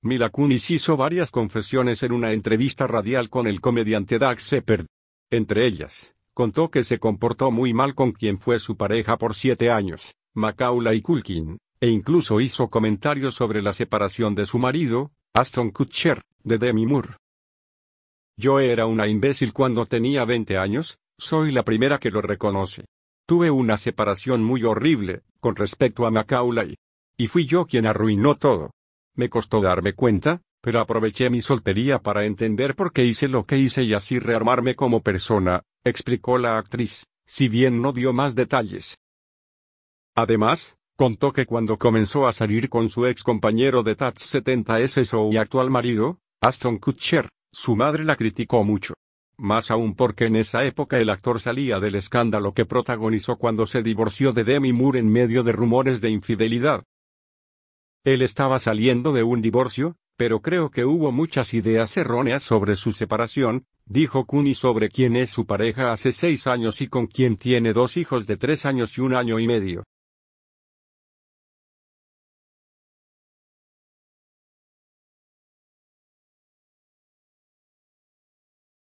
Mila Kunis hizo varias confesiones en una entrevista radial con el comediante Doug Shepard. Entre ellas, contó que se comportó muy mal con quien fue su pareja por siete años, Macaulay Culkin, e incluso hizo comentarios sobre la separación de su marido, Aston Kutcher, de Demi Moore. Yo era una imbécil cuando tenía 20 años, soy la primera que lo reconoce. Tuve una separación muy horrible, con respecto a Macaulay. Y fui yo quien arruinó todo. Me costó darme cuenta, pero aproveché mi soltería para entender por qué hice lo que hice y así rearmarme como persona, explicó la actriz, si bien no dio más detalles. Además, contó que cuando comenzó a salir con su ex compañero de Tats 70S y actual marido, Aston Kutcher, su madre la criticó mucho. Más aún porque en esa época el actor salía del escándalo que protagonizó cuando se divorció de Demi Moore en medio de rumores de infidelidad. Él estaba saliendo de un divorcio, pero creo que hubo muchas ideas erróneas sobre su separación, dijo Kuni sobre quién es su pareja hace seis años y con quien tiene dos hijos de tres años y un año y medio.